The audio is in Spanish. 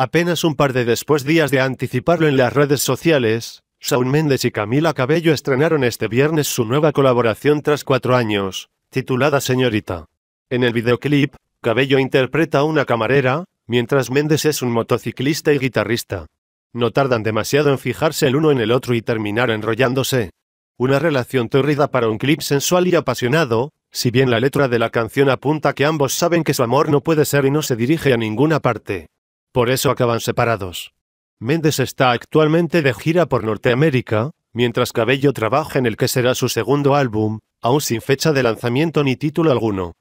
Apenas un par de después días de anticiparlo en las redes sociales, Shawn Mendes y Camila Cabello estrenaron este viernes su nueva colaboración tras cuatro años, titulada Señorita. En el videoclip, Cabello interpreta a una camarera, mientras Mendes es un motociclista y guitarrista. No tardan demasiado en fijarse el uno en el otro y terminar enrollándose. Una relación tórrida para un clip sensual y apasionado, si bien la letra de la canción apunta que ambos saben que su amor no puede ser y no se dirige a ninguna parte. Por eso acaban separados. Méndez está actualmente de gira por Norteamérica, mientras Cabello trabaja en el que será su segundo álbum, aún sin fecha de lanzamiento ni título alguno.